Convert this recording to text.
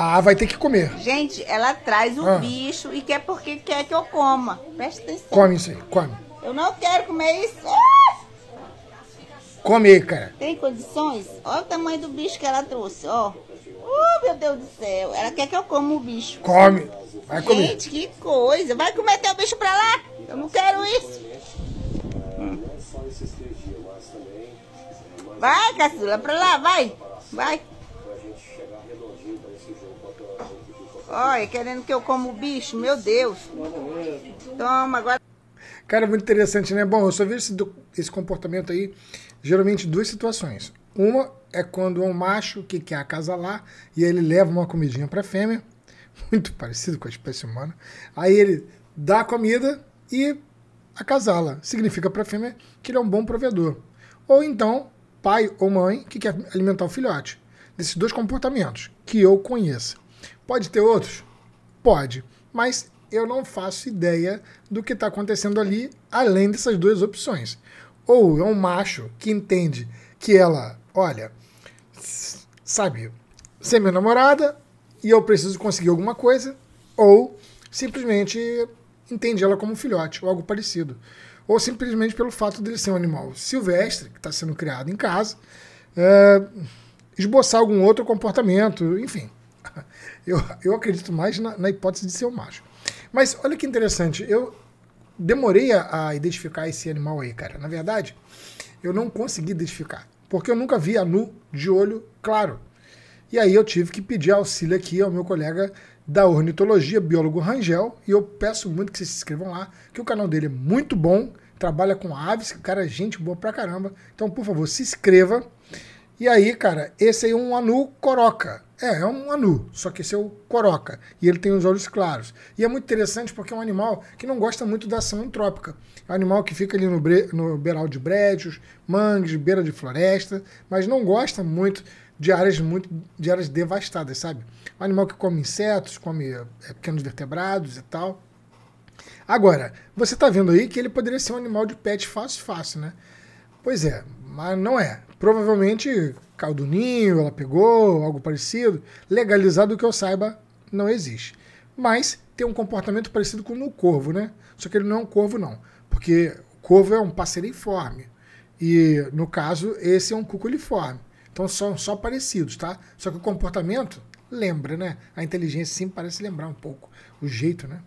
Ah, vai ter que comer. Gente, ela traz o ah. bicho e quer porque quer que eu coma. Presta atenção. Come isso aí, come. Eu não quero comer isso. Ah! Come aí, cara. Tem condições? Olha o tamanho do bicho que ela trouxe, ó. Oh, meu Deus do céu. Ela quer que eu coma o bicho. Come. Vai comer. Gente, que coisa. Vai comer teu bicho pra lá. Eu não quero isso. Hum. Vai, Caçula, pra lá, vai. Vai. Olha, querendo que eu como bicho, meu Deus. Toma, agora. Cara, muito interessante, né? Bom, eu só vi esse, esse comportamento aí geralmente em duas situações. Uma é quando é um macho que quer acasalar e ele leva uma comidinha para fêmea, muito parecido com a espécie humana. Aí ele dá a comida e acasala. Significa para a fêmea que ele é um bom provedor. Ou então, pai ou mãe que quer alimentar o filhote. Desses dois comportamentos que eu conheço. Pode ter outros? Pode. Mas eu não faço ideia do que está acontecendo ali, além dessas duas opções. Ou é um macho que entende que ela, olha, sabe, ser minha namorada e eu preciso conseguir alguma coisa, ou simplesmente entende ela como um filhote, ou algo parecido. Ou simplesmente pelo fato dele ser um animal silvestre, que está sendo criado em casa, é, esboçar algum outro comportamento, enfim. eu, eu acredito mais na, na, hipótese de ser um macho. Mas olha que interessante, eu demorei a, a identificar esse animal aí, cara. Na verdade, eu não consegui identificar, porque eu nunca vi a nu de olho claro. E aí eu tive que pedir auxílio aqui ao meu colega da ornitologia, biólogo Rangel, e eu peço muito que vocês se inscrevam lá, que o canal dele é muito bom, trabalha com aves, que cara é gente boa pra caramba. Então, por favor, se inscreva. E aí, cara, esse aí é um anu coroca. É, é um anu, só que esse é o coroca. E ele tem os olhos claros. E é muito interessante porque é um animal que não gosta muito da ação antrópica. É um animal que fica ali no, bre... no beiral de brejos, mangues, beira de floresta, mas não gosta muito de áreas muito de áreas devastadas, sabe? É um animal que come insetos, come é, pequenos vertebrados e tal. Agora, você está vendo aí que ele poderia ser um animal de pet fácil, fácil, né? Pois é, mas não é. Provavelmente caldo ninho, ela pegou, algo parecido. Legalizado que eu saiba, não existe. Mas tem um comportamento parecido com o corvo, né? Só que ele não é um corvo, não. Porque o corvo é um passeriforme. E, no caso, esse é um cuculiforme. Então são só parecidos, tá? Só que o comportamento lembra, né? A inteligência sim parece lembrar um pouco o jeito, né?